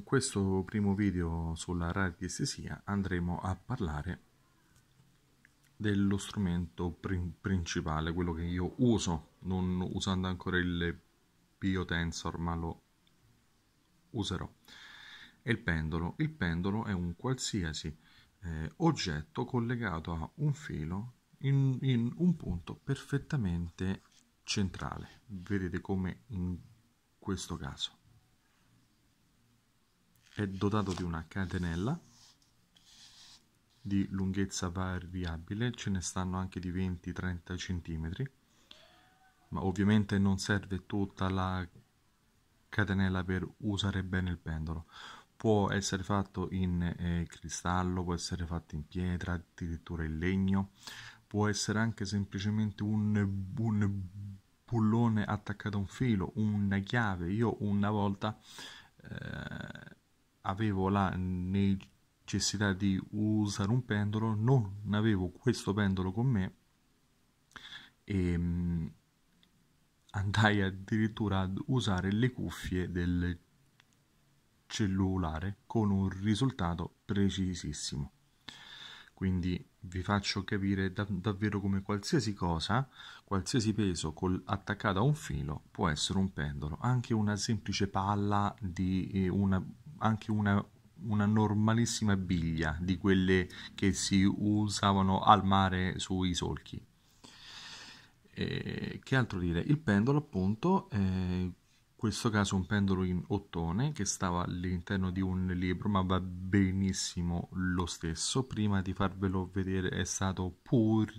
in questo primo video sulla rare diestesia andremo a parlare dello strumento principale, quello che io uso, non usando ancora il biotensor, ma lo userò. È il pendolo. Il pendolo è un qualsiasi eh, oggetto collegato a un filo in, in un punto perfettamente centrale. Vedete come in questo caso è dotato di una catenella di lunghezza variabile, ce ne stanno anche di 20-30 cm, ma ovviamente non serve tutta la catenella per usare bene il pendolo. Può essere fatto in eh, cristallo, può essere fatto in pietra, addirittura in legno, può essere anche semplicemente un, un bullone attaccato a un filo, una chiave. Io una volta eh, avevo la necessità di usare un pendolo, non avevo questo pendolo con me e mm, andai addirittura ad usare le cuffie del cellulare con un risultato precisissimo. Quindi vi faccio capire dav- davvero come qualsiasi cosa, qualsiasi peso col- attaccato a un filo può essere un pendolo, anche una semplice palla di eh, una anche una, una normalissima biglia di quelle che si usavano al mare sui solchi. E, che altro dire? Il pendolo, appunto, in questo caso un pendolo in ottone che stava all'interno di un libro, ma va benissimo lo stesso. Prima di farvelo vedere è stato pur,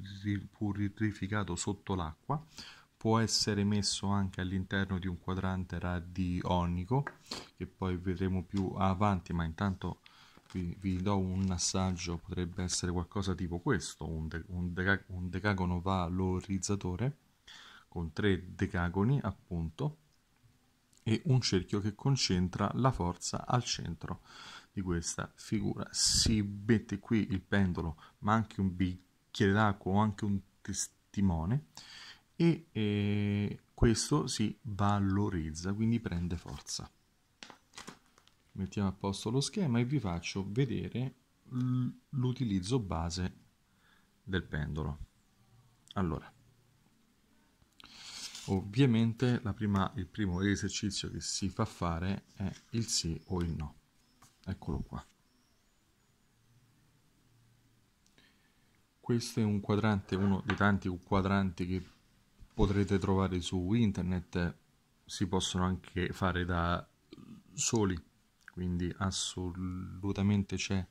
purificato sotto l'acqua può essere messo anche all'interno di un quadrante radionico che poi vedremo più avanti ma intanto vi, vi do un assaggio potrebbe essere qualcosa tipo questo un, de, un, deca, un decagono valorizzatore con tre decagoni appunto e un cerchio che concentra la forza al centro di questa figura si mette qui il pendolo ma anche un bicchiere d'acqua o anche un testimone e eh, questo si valorizza, quindi prende forza. Mettiamo a posto lo schema e vi faccio vedere l'utilizzo base del pendolo. Allora, ovviamente prima, il primo esercizio che si fa fare è il sì o il no. Eccolo qua. Questo è un quadrante, uno dei tanti quadranti che potrete trovare su internet si possono anche fare da soli quindi assolutamente c'è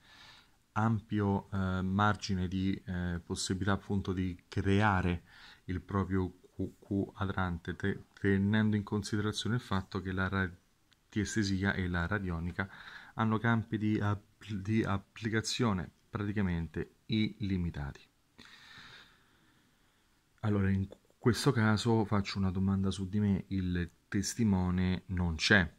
ampio eh, margine di eh, possibilità appunto di creare il proprio quadrante te tenendo in considerazione il fatto che la radiestesia e la radionica hanno campi di, app di applicazione praticamente illimitati. Allora, in questo caso faccio una domanda su di me, il testimone non c'è,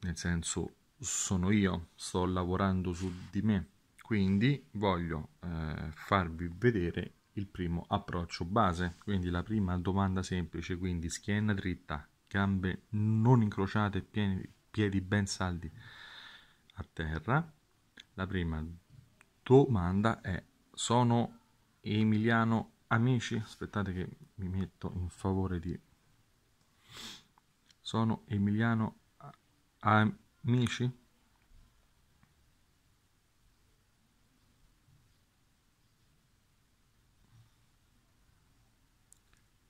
nel senso sono io, sto lavorando su di me, quindi voglio eh, farvi vedere il primo approccio base, quindi la prima domanda semplice, quindi schiena dritta, gambe non incrociate, pieni, piedi ben saldi a terra. La prima domanda è sono Emiliano amici? Aspettate che mi metto in favore di... Sono Emiliano Amici?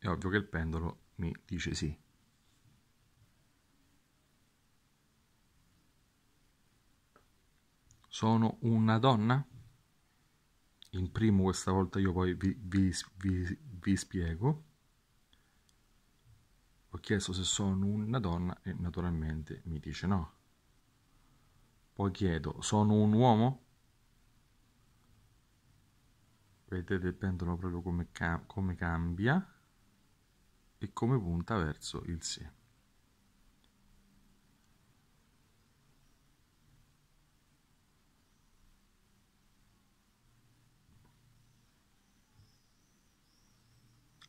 È ovvio che il pendolo mi dice sì. Sono una donna? in primo questa volta io poi vi, vi, vi, vi spiego ho chiesto se sono una donna e naturalmente mi dice no poi chiedo sono un uomo vedete il pendolo proprio come, cam come cambia e come punta verso il sì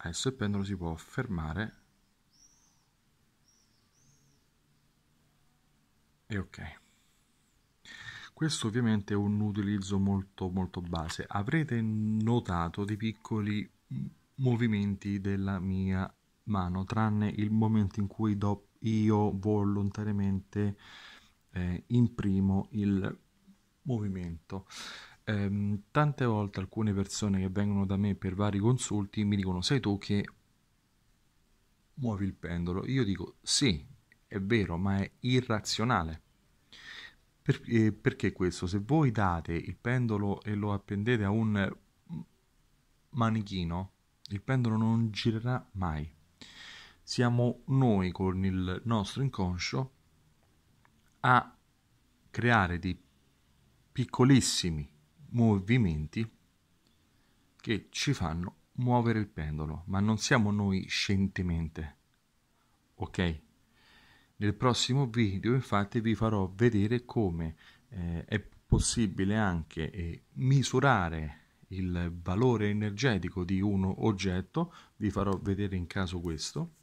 adesso il pendolo si può fermare e ok questo ovviamente è un utilizzo molto molto base avrete notato dei piccoli movimenti della mia mano tranne il momento in cui do io volontariamente eh, imprimo il movimento ehm, tante volte alcune persone che vengono da me per vari consulti mi dicono sei tu che muovi il pendolo. Io dico sì, è vero, ma è irrazionale. Per, eh, perché questo? Se voi date il pendolo e lo appendete a un mm, manichino, il pendolo non girerà mai. Siamo noi con il nostro inconscio a creare dei piccolissimi movimenti che ci fanno muovere il pendolo, ma non siamo noi scientemente. Ok? Nel prossimo video infatti vi farò vedere come eh, è possibile anche eh, misurare il valore energetico di un oggetto, vi farò vedere in caso questo,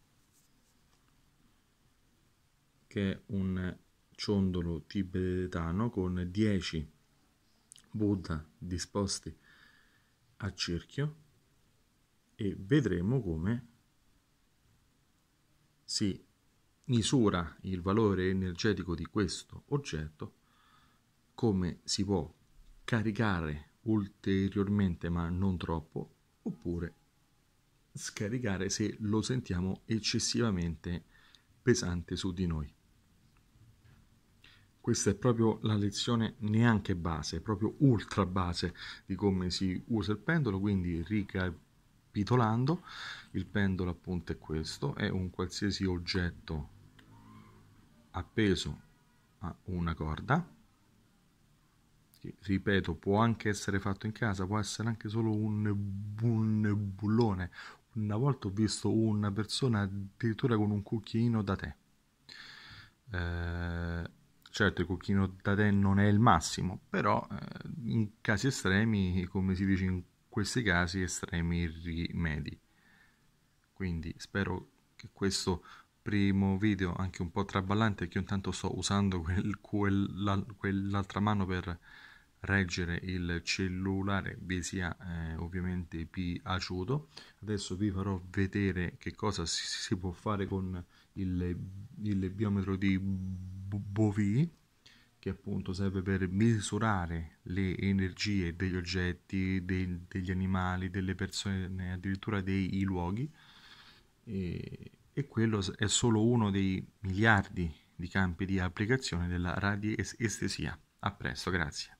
che è un ciondolo tibetano con 10 Buddha disposti a cerchio e vedremo come si misura il valore energetico di questo oggetto, come si può caricare ulteriormente ma non troppo, oppure scaricare se lo sentiamo eccessivamente pesante su di noi questa è proprio la lezione neanche base, proprio ultra base di come si usa il pendolo, quindi ricapitolando, il pendolo appunto è questo, è un qualsiasi oggetto appeso a una corda, che, ripeto può anche essere fatto in casa, può essere anche solo un, bullone, una volta ho visto una persona addirittura con un cucchiaino da tè. Eh, Certo, il cucchino te non è il massimo, però eh, in casi estremi, come si dice in questi casi, estremi rimedi. Quindi spero che questo primo video, anche un po' traballante, che io intanto sto usando quel, quel, quell'altra mano per reggere il cellulare vi sia eh, ovviamente piaciuto. adesso vi farò vedere che cosa si, si può fare con il, il biometro di Bovee, che appunto serve per misurare le energie degli oggetti, dei, degli animali, delle persone, addirittura dei luoghi. E, e quello è solo uno dei miliardi di campi di applicazione della radiestesia. A presto, grazie.